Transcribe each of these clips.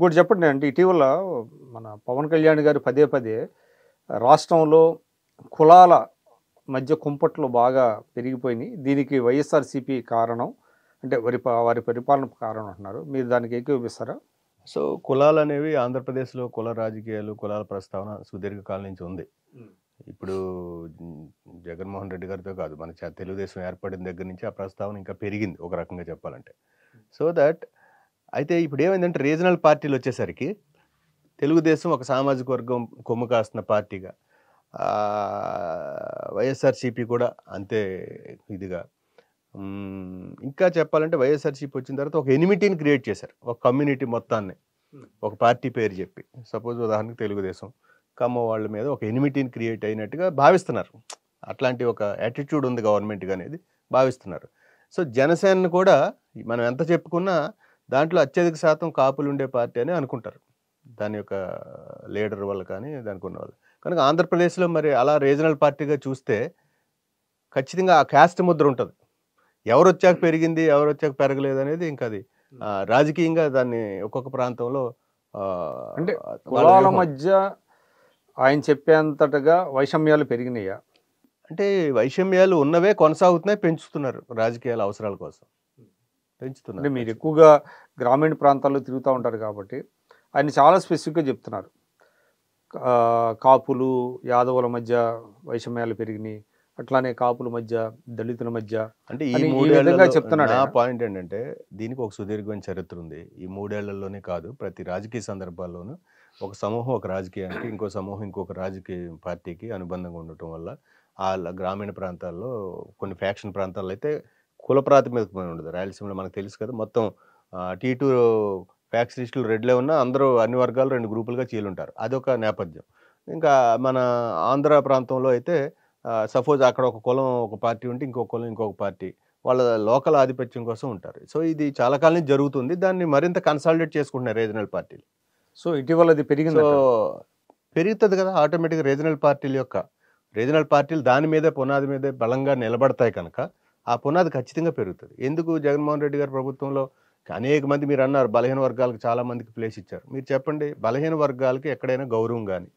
ఇంకోటి చెప్పండి అంటే ఇటీవల మన పవన్ కళ్యాణ్ గారు పదే పదే రాష్ట్రంలో కులాల మధ్య కుంపట్లు బాగా పెరిగిపోయినాయి దీనికి వైఎస్ఆర్సీపీ కారణం అంటే వారి వారి పరిపాలన కారణం అంటున్నారు మీరు దానికి ఏకీభవిస్తారా సో కులాలు అనేవి ఆంధ్రప్రదేశ్లో కుల రాజకీయాలు కులాల ప్రస్తావన సుదీర్ఘకాలం నుంచి ఉంది ఇప్పుడు జగన్మోహన్ రెడ్డి గారితో కాదు మన తెలుగుదేశం ఏర్పడిన దగ్గర నుంచి ఆ ప్రస్తావన ఇంకా పెరిగింది ఒక రకంగా చెప్పాలంటే సో దట్ అయితే ఇప్పుడు ఏమైందంటే రీజనల్ పార్టీలు వచ్చేసరికి తెలుగుదేశం ఒక సామాజిక వర్గం కొమ్ము కాస్తున్న పార్టీగా వైఎస్ఆర్సీపీ కూడా అంతే ఇదిగా ఇంకా చెప్పాలంటే వైఎస్ఆర్సీపీ వచ్చిన తర్వాత ఒక ఎనిమిటీని క్రియేట్ చేశారు ఒక కమ్యూనిటీ మొత్తాన్ని ఒక పార్టీ పేరు చెప్పి సపోజ్ ఉదాహరణకు తెలుగుదేశం కమ్మ వాళ్ళ మీద ఒక ఎనిమిటీని క్రియేట్ అయినట్టుగా భావిస్తున్నారు అట్లాంటి ఒక యాటిట్యూడ్ ఉంది గవర్నమెంట్గా అనేది భావిస్తున్నారు సో జనసేనను కూడా మనం ఎంత చెప్పుకున్నా దాంట్లో అత్యధిక శాతం కాపులు ఉండే పార్టీ అని అనుకుంటారు దాని యొక్క లీడర్ వల్ల కానీ దానికి ఉన్న వాళ్ళు కనుక ఆంధ్రప్రదేశ్లో మరి అలా రీజనల్ పార్టీగా చూస్తే ఖచ్చితంగా ఆ క్యాస్ట్ ముద్ర ఉంటుంది ఎవరు వచ్చాక పెరిగింది ఎవరు వచ్చాక పెరగలేదు అనేది ఇంకా అది రాజకీయంగా దాన్ని ఒక్కొక్క ప్రాంతంలో అంటే కులాల మధ్య ఆయన చెప్పేంతటగా వైషమ్యాలు పెరిగినాయా అంటే వైషమ్యాలు ఉన్నవే కొనసాగుతున్నాయి పెంచుతున్నారు రాజకీయాల అవసరాల కోసం పెంచుతున్నారు మీరు ఎక్కువగా గ్రామీణ ప్రాంతాల్లో తిరుగుతూ ఉంటారు కాబట్టి ఆయన చాలా స్పెసిఫిక్గా చెప్తున్నారు కాపులు యాదవుల మధ్య వైషమ్యాలు పెరిగినాయి అట్లానే కాపుల మధ్య దళితుల మధ్య అంటే ఈ మూడేళ్ళగా చెప్తున్నాడు ఆ పాయింట్ ఏంటంటే దీనికి ఒక సుదీర్ఘమైన చరిత్ర ఉంది ఈ మూడేళ్లలోనే కాదు ప్రతి రాజకీయ సందర్భాల్లోనూ ఒక సమూహం ఒక రాజకీయానికి ఇంకో సమూహం ఇంకొక రాజకీయ పార్టీకి అనుబంధంగా ఉండటం వల్ల వాళ్ళ గ్రామీణ ప్రాంతాల్లో కొన్ని ఫ్యాక్షన్ ప్రాంతాల్లో అయితే కుల ప్రాతిపదికమైన ఉండదు రాయలసీమలో మనకు తెలుసు కదా మొత్తం టీ టూ ఫ్యాక్స్ లిస్టులు రెడ్లో ఉన్న అందరూ అన్ని వర్గాలు రెండు గ్రూపులుగా చీలుంటారు అదొక నేపథ్యం ఇంకా మన ఆంధ్ర ప్రాంతంలో అయితే సపోజ్ అక్కడ ఒక కులం ఒక పార్టీ ఉంటే ఇంకొక కులం ఇంకొక పార్టీ వాళ్ళ లోకల్ ఆధిపత్యం కోసం ఉంటారు సో ఇది చాలా కాలం జరుగుతుంది దాన్ని మరింత కన్సాలిడేట్ చేసుకుంటున్నారు రీజనల్ పార్టీలు సో ఇటీవల అది పెరిగింది సో పెరుగుతుంది కదా ఆటోమేటిక్గా రీజనల్ పార్టీల యొక్క రీజనల్ పార్టీలు దాని మీదే పునాది మీదే బలంగా నిలబడతాయి కనుక ఆ పునాది ఖచ్చితంగా పెరుగుతుంది ఎందుకు జగన్మోహన్ రెడ్డి గారి ప్రభుత్వంలో అనేక మంది మీరు అన్నారు బలహీన వర్గాలకు చాలా మందికి ప్లేస్ ఇచ్చారు మీరు చెప్పండి బలహీన వర్గాలకి ఎక్కడైనా గౌరవం కానీ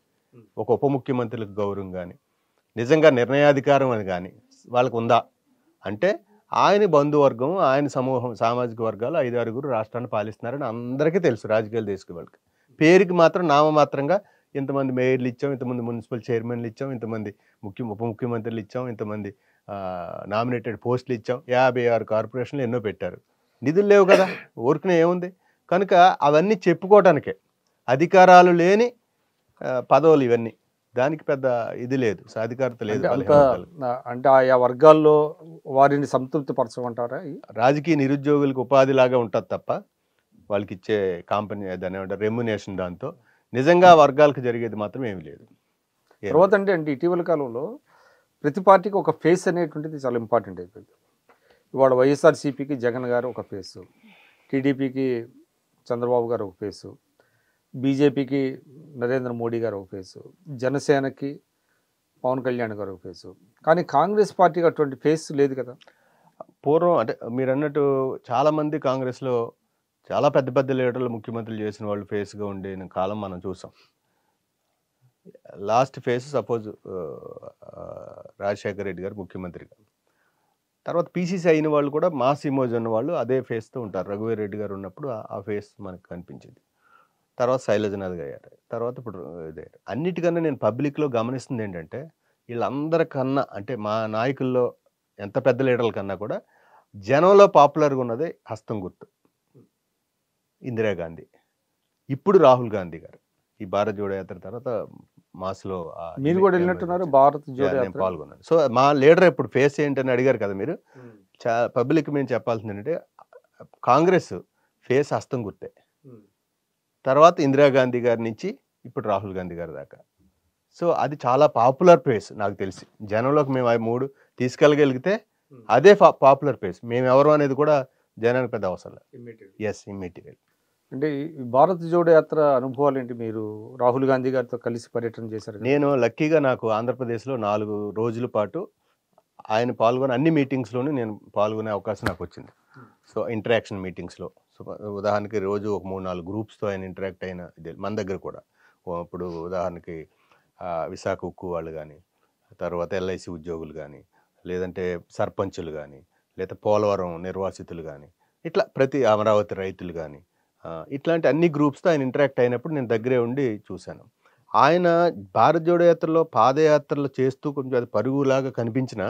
ఒక ఉప ముఖ్యమంత్రులకు గౌరవం కానీ నిజంగా నిర్ణయాధికారం అని కానీ వాళ్ళకు ఉందా అంటే ఆయన బంధువర్గం ఆయన సమూహం సామాజిక వర్గాలు ఐదు ఆరుగురు రాష్ట్రాన్ని పాలిస్తున్నారని అందరికీ తెలుసు రాజకీయాలు తీసుకు వాళ్ళకి పేరుకి మాత్రం నామమాత్రంగా ఇంతమంది మేయర్లు ఇచ్చాం ఇంతమంది మున్సిపల్ చైర్మన్లు ఇచ్చాం ఇంతమంది ముఖ్య ఉప ముఖ్యమంత్రులు ఇచ్చాం ఇంతమంది నామినేటెడ్ పోస్టులు ఇచ్చాం యాభై ఆరు కార్పొరేషన్లు ఎన్నో పెట్టారు నిధులు లేవు కదా ఊరికనే ఏముంది కనుక అవన్నీ చెప్పుకోవటానికే అధికారాలు లేని పదవులు ఇవన్నీ దానికి పెద్ద ఇది లేదు సాధికారత లేదు అంటే ఆయా వర్గాల్లో వారిని సంతృప్తి పరచమంటారా రాజకీయ నిరుద్యోగులకు ఉపాధి లాగా ఉంటుంది తప్ప వాళ్ళకి ఇచ్చే కాంపెనీ దాని రెమ్యునేషన్ దాంతో నిజంగా వర్గాలకు జరిగేది మాత్రం ఏమి లేదు తర్వాత అంటే అంటే ఇటీవల కాలంలో ప్రతి పార్టీకి ఒక ఫేస్ అనేటువంటిది చాలా ఇంపార్టెంట్ అయిపోయింది ఇవాళ వైఎస్ఆర్సీపీకి జగన్ గారు ఒక ఫేసు టీడీపీకి చంద్రబాబు గారు ఒక ఫేసు బీజేపీకి నరేంద్ర మోడీ గారు ఒక ఫేసు జనసేనకి పవన్ కళ్యాణ్ గారు ఒక ఫేసు కానీ కాంగ్రెస్ పార్టీకి అటువంటి ఫేస్ లేదు కదా పూర్వం అంటే మీరు అన్నట్టు చాలామంది కాంగ్రెస్లో చాలా పెద్ద పెద్ద లీడర్లు ముఖ్యమంత్రులు చేసిన వాళ్ళు ఫేస్గా ఉండే కాలం మనం చూసాం last phase suppose Rajasekhara Reddy గారు ముఖ్యమంత్రిగా తర్వాత పీసీసీ అయిన వాళ్ళు కూడా మాస్ ఇమోజ్ ఉన్న వాళ్ళు అదే ఫేస్తో ఉంటారు రఘువీర్ రెడ్డి గారు ఉన్నప్పుడు ఆ ఫేస్ మనకు కనిపించింది తర్వాత శైలజనాథ్ అయ్యారు తర్వాత ఇప్పుడు ఇదే అన్నిటికన్నా నేను పబ్లిక్లో గమనిస్తుంది ఏంటంటే వీళ్ళందరికన్నా అంటే మా నాయకుల్లో ఎంత పెద్ద లీడర్ల కన్నా కూడా జనంలో పాపులర్గా ఉన్నది హస్తం గుర్తు ఇందిరాగాంధీ ఇప్పుడు రాహుల్ గాంధీ గారు ఈ భారత్ జోడో యాత్ర తర్వాత మాస్లో మీరు కూడా వెళ్ళినట్టున్నారు భారత్ జోడో నేను పాల్గొన్నాను సో మా లీడర్ ఇప్పుడు ఫేస్ ఏంటని అడిగారు కదా మీరు పబ్లిక్ మేము చెప్పాల్సింది ఏంటంటే కాంగ్రెస్ ఫేస్ హస్తం గుర్తే తర్వాత ఇందిరాగాంధీ గారి నుంచి ఇప్పుడు రాహుల్ గాంధీ గారి దాకా సో అది చాలా పాపులర్ ప్లేస్ నాకు తెలిసి జనంలోకి మేము అవి మూడు తీసుకెళ్ళగలిగితే అదే పాపులర్ ప్లేస్ మేము ఎవరు అనేది కూడా జనానికి పెద్ద అవసరం లేదు ఎస్ ఇమ్మీడియట్గా అంటే భారత్ జోడో యాత్ర అనుభవాలు ఏంటి మీరు రాహుల్ గాంధీ గారితో కలిసి పర్యటన చేశారు నేను లక్కీగా నాకు ఆంధ్రప్రదేశ్లో నాలుగు రోజుల పాటు ఆయన పాల్గొని అన్ని మీటింగ్స్లోనూ నేను పాల్గొనే అవకాశం నాకు వచ్చింది సో ఇంటరాక్షన్ మీటింగ్స్లో సో ఉదాహరణకి రోజు ఒక మూడు నాలుగు గ్రూప్స్తో ఆయన ఇంటరాక్ట్ అయిన మన దగ్గర కూడా ఇప్పుడు ఉదాహరణకి విశాఖ ఉక్కు వాళ్ళు కానీ తర్వాత ఎల్ఐసి ఉద్యోగులు కానీ లేదంటే సర్పంచులు కానీ లేదా పోలవరం నిర్వాసితులు కానీ ఇట్లా ప్రతి అమరావతి రైతులు కానీ ఇట్లాంటి అన్ని గ్రూప్స్తో ఆయన ఇంటరాక్ట్ అయినప్పుడు నేను దగ్గరే ఉండి చూశాను ఆయన భారత జోడో యాత్రలో పాదయాత్రలు చేస్తూ కొంచెం అది పరుగులాగా కనిపించిన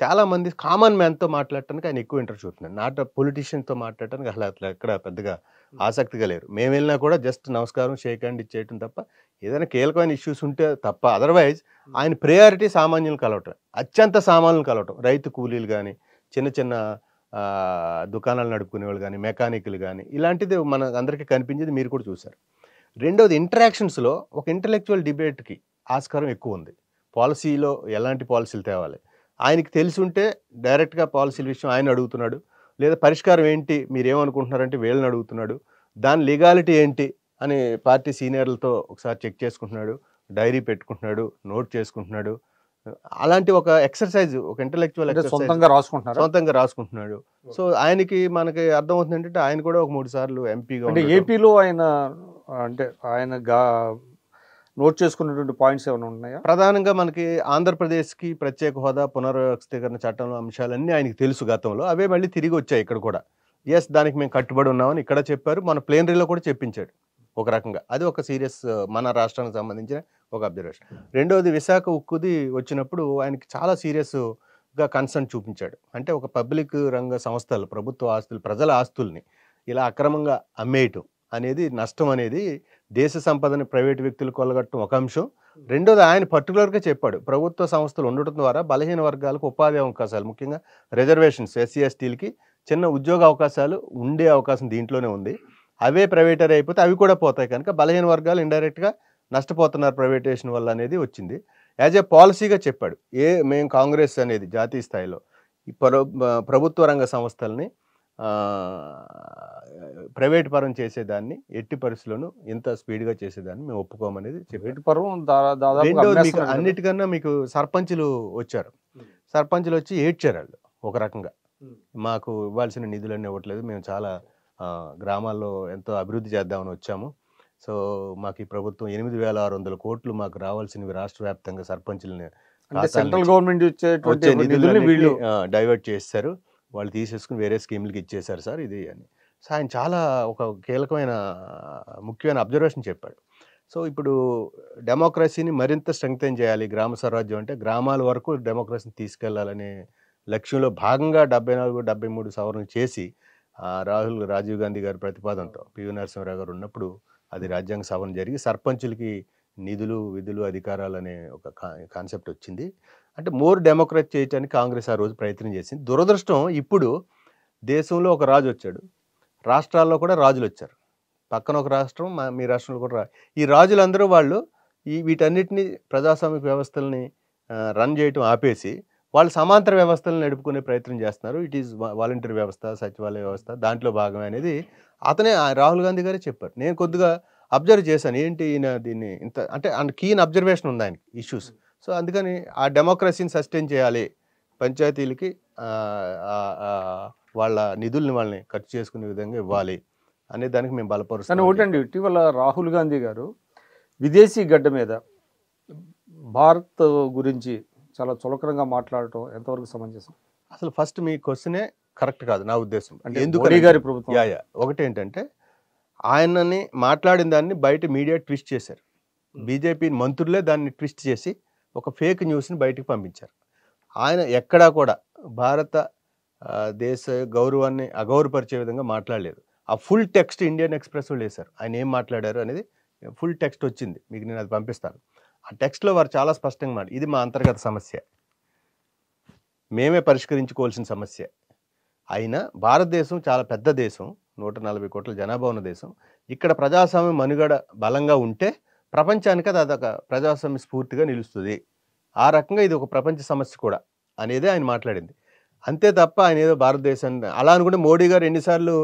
చాలామంది కామన్ మ్యాన్తో మాట్లాడటానికి ఆయన ఎక్కువ ఇంటర్ చూస్తున్నాను నాట్ పొలిటీషియన్తో మాట్లాడటానికి అసలు అట్లా ఎక్కడ పెద్దగా ఆసక్తిగా లేరు మేము వెళ్ళినా కూడా జస్ట్ నమస్కారం షేక్ హ్యాండ్ ఇచ్చేయటం తప్ప ఏదైనా కీలకమైన ఇష్యూస్ ఉంటే తప్ప అదర్వైజ్ ఆయన ప్రయారిటీ సామాన్యులు కలవటం అత్యంత సామాన్యులు కలవటం రైతు కూలీలు కానీ చిన్న చిన్న దుకాణాలు నడుపుకునే వాళ్ళు కానీ మెకానిక్లు కానీ ఇలాంటిది మన అందరికీ కనిపించేది మీరు కూడా చూశారు రెండవది ఇంటరాక్షన్స్లో ఒక ఇంటలెక్చువల్ డిబేట్కి ఆస్కారం ఎక్కువ ఉంది పాలసీలో ఎలాంటి పాలసీలు తేవాలి ఆయనకి తెలిసి ఉంటే డైరెక్ట్గా పాలసీల విషయం ఆయన అడుగుతున్నాడు లేదా పరిష్కారం ఏంటి మీరేమనుకుంటున్నారంటే వీళ్ళని అడుగుతున్నాడు దాని లీగాలిటీ ఏంటి అని పార్టీ సీనియర్లతో ఒకసారి చెక్ చేసుకుంటున్నాడు డైరీ పెట్టుకుంటున్నాడు నోట్ చేసుకుంటున్నాడు అలాంటి ఒక ఎక్సర్సైజ్ ఒక ఇంటలెక్చువల్ సొంతంగా రాసుకుంటున్నాడు సొంతంగా రాసుకుంటున్నాడు సో ఆయనకి మనకి అర్థం అవుతుంది ఏంటంటే ఆయన కూడా ఒక మూడు సార్లు ఎంపీగా అంటే ఏపీలో ఆయన అంటే ఆయన నోట్ చేసుకున్నటువంటి పాయింట్స్ ఏమైనా ఉన్నాయా ప్రధానంగా మనకి ఆంధ్రప్రదేశ్కి ప్రత్యేక హోదా పునర్వ్యవస్థీకరణ చట్టంలో అంశాలన్నీ ఆయనకి తెలుసు గతంలో అవే మళ్ళీ తిరిగి వచ్చాయి ఇక్కడ కూడా ఎస్ దానికి మేము కట్టుబడి ఉన్నామని ఇక్కడ చెప్పారు మన ప్లేనరీలో కూడా చెప్పించాడు ఒక రకంగా అది ఒక సీరియస్ మన రాష్ట్రానికి సంబంధించిన ఒక అబ్జర్వేషన్ రెండవది విశాఖ ఉక్కుది వచ్చినప్పుడు ఆయనకి చాలా సీరియస్గా కన్సర్న్ చూపించాడు అంటే ఒక పబ్లిక్ రంగ సంస్థలు ప్రభుత్వ ఆస్తులు ప్రజల ఆస్తుల్ని ఇలా అక్రమంగా అమ్మేయటం అనేది నష్టం అనేది దేశ సంపదని ప్రైవేటు వ్యక్తులు కొలగట్టడం ఒక అంశం రెండోది ఆయన పర్టికులర్గా చెప్పాడు ప్రభుత్వ సంస్థలు ఉండటం ద్వారా బలహీన వర్గాలకు ఉపాధి అవకాశాలు ముఖ్యంగా రిజర్వేషన్స్ ఎస్సీ ఎస్టీలకి చిన్న ఉద్యోగ అవకాశాలు ఉండే అవకాశం దీంట్లోనే ఉంది అవే ప్రైవేటర్ అయిపోతే అవి కూడా పోతాయి కనుక బలహీన వర్గాలు ఇండైరెక్ట్గా నష్టపోతున్నారు ప్రైవేటేషన్ వల్ల అనేది వచ్చింది యాజ్ ఎ పాలసీగా చెప్పాడు ఏ మేము కాంగ్రెస్ అనేది జాతీయ స్థాయిలో ప్రభుత్వ రంగ సంస్థల్ని ప్రైవేట్ పరం చేసేదాన్ని ఎట్టి పరిస్థితులను ఇంత స్పీడ్గా చేసేదాన్ని మేము ఒప్పుకోమనేది చెప్పారు అన్నిటికన్నా మీకు సర్పంచులు వచ్చారు సర్పంచులు వచ్చి ఏడ్చారు వాళ్ళు ఒక రకంగా మాకు ఇవ్వాల్సిన నిధులన్నీ ఇవ్వట్లేదు మేము చాలా గ్రామాల్లో ఎంతో అభివృద్ధి చేద్దామని వచ్చాము సో మాకు ఈ ప్రభుత్వం ఎనిమిది వేల ఆరు వందల కోట్లు మాకు రావాల్సినవి రాష్ట్ర వ్యాప్తంగా సర్పంచులని సెంట్రల్ గవర్నమెంట్ వచ్చే వీళ్ళు డైవర్ట్ చేస్తారు వాళ్ళు తీసేసుకుని వేరే స్కీమ్లకి ఇచ్చేశారు సార్ ఇది అని సో ఆయన చాలా ఒక కీలకమైన ముఖ్యమైన అబ్జర్వేషన్ చెప్పాడు సో ఇప్పుడు డెమోక్రసీని మరింత స్ట్రెంగ్తైన్ చేయాలి గ్రామ స్వరాజ్యం అంటే గ్రామాల వరకు డెమోక్రసీని తీసుకెళ్లాలనే లక్ష్యంలో భాగంగా డెబ్బై నాలుగు డెబ్బై మూడు సవరణ చేసి రాహుల్ రాజీవ్ గాంధీ గారి ప్రతిపాదనతో పివి నరసింహరావు గారు ఉన్నప్పుడు అది రాజ్యాంగ సవరణ జరిగి సర్పంచులకి నిధులు విధులు అధికారాలు అనే ఒక కాన్సెప్ట్ వచ్చింది అంటే మోర్ డెమోక్రట్ చేయడానికి కాంగ్రెస్ ఆ రోజు ప్రయత్నం చేసింది దురదృష్టం ఇప్పుడు దేశంలో ఒక రాజు వచ్చాడు రాష్ట్రాల్లో కూడా రాజులు వచ్చారు పక్కన ఒక రాష్ట్రం మీ రాష్ట్రంలో కూడా ఈ రాజులందరూ వాళ్ళు ఈ వీటన్నిటిని ప్రజాస్వామిక వ్యవస్థల్ని రన్ చేయటం ఆపేసి వాళ్ళు సమాంతర వ్యవస్థలను నడుపుకునే ప్రయత్నం చేస్తున్నారు ఇట్ ఈజ్ వాలంటీర్ వ్యవస్థ సచివాలయ వ్యవస్థ దాంట్లో భాగమే అనేది అతనే రాహుల్ గాంధీ గారే చెప్పారు నేను కొద్దిగా అబ్జర్వ్ చేశాను ఏంటి ఈయన దీన్ని ఇంత అంటే అండ్ కీన్ అబ్జర్వేషన్ ఉంది ఆయనకి ఇష్యూస్ hmm. సో అందుకని ఆ డెమోక్రసీని సస్టైన్ చేయాలి పంచాయతీలకి వాళ్ళ నిధుల్ని వాళ్ళని ఖర్చు చేసుకునే విధంగా ఇవ్వాలి అనే దానికి మేము బలపరుస్తాం ఒకటండి ఇటీవల రాహుల్ గాంధీ గారు విదేశీ గడ్డ మీద భారత్ గురించి చాలా చులకరంగా మాట్లాడటం ఎంతవరకు సమంజసం అసలు ఫస్ట్ మీ క్వశ్చనే కరెక్ట్ కాదు నా ఉద్దేశం అంటే ఎందుకు గారి ప్రభుత్వం ఒకటి ఏంటంటే ఆయనని మాట్లాడిన దాన్ని బయట మీడియా ట్విస్ట్ చేశారు బీజేపీ మంత్రులే దాన్ని ట్విస్ట్ చేసి ఒక ఫేక్ న్యూస్ని బయటకు పంపించారు ఆయన ఎక్కడా కూడా భారత దేశ గౌరవాన్ని అగౌరవపరిచే విధంగా మాట్లాడలేదు ఆ ఫుల్ టెక్స్ట్ ఇండియన్ ఎక్స్ప్రెస్ వాళ్ళు వేశారు ఆయన ఏం మాట్లాడారు అనేది ఫుల్ టెక్స్ట్ వచ్చింది మీకు నేను అది పంపిస్తాను ఆ టెక్స్ట్లో వారు చాలా స్పష్టంగా మాట ఇది మా అంతర్గత సమస్య మేమే పరిష్కరించుకోవాల్సిన సమస్య అయినా భారతదేశం చాలా పెద్ద దేశం నూట నలభై కోట్ల జనాభా ఉన్న దేశం ఇక్కడ ప్రజాస్వామ్యం మనుగడ బలంగా ఉంటే ప్రపంచానికి అది అదొక ప్రజాస్వామ్య స్ఫూర్తిగా నిలుస్తుంది ఆ రకంగా ఇది ఒక ప్రపంచ సమస్య కూడా అనేది ఆయన మాట్లాడింది అంతే తప్ప ఆయన ఏదో భారతదేశాన్ని అలా అనుకుంటే మోడీ గారు ఎన్నిసార్లు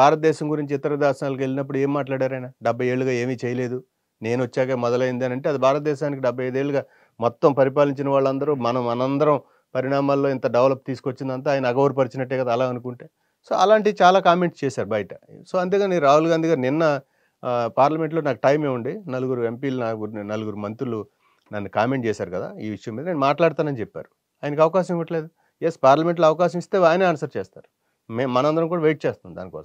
భారతదేశం గురించి ఇతర దేశాలకు వెళ్ళినప్పుడు ఏం మాట్లాడారు ఆయన డెబ్బై ఏళ్ళుగా ఏమీ చేయలేదు నేను వచ్చాక మొదలైంది అని అంటే అది భారతదేశానికి డెబ్బై ఐదేళ్ళుగా మొత్తం పరిపాలించిన వాళ్ళందరూ మనం మనందరం పరిణామాల్లో ఇంత డెవలప్ తీసుకొచ్చిందంతా ఆయన అగౌరపరిచినట్టే కదా అలా అనుకుంటే సో అలాంటివి చాలా కామెంట్స్ చేశారు బయట సో అంతేగాని రాహుల్ గాంధీ గారు నిన్న పార్లమెంట్లో నాకు టైం ఏముండే నలుగురు ఎంపీలు నలుగురు నలుగురు మంత్రులు నన్ను కామెంట్ చేశారు కదా ఈ విషయం మీద నేను మాట్లాడతానని చెప్పారు ఆయనకు అవకాశం ఇవ్వట్లేదు ఎస్ పార్లమెంట్లో అవకాశం ఇస్తే ఆయనే ఆన్సర్ చేస్తారు మేము మనందరం కూడా వెయిట్ చేస్తాం దానికోసం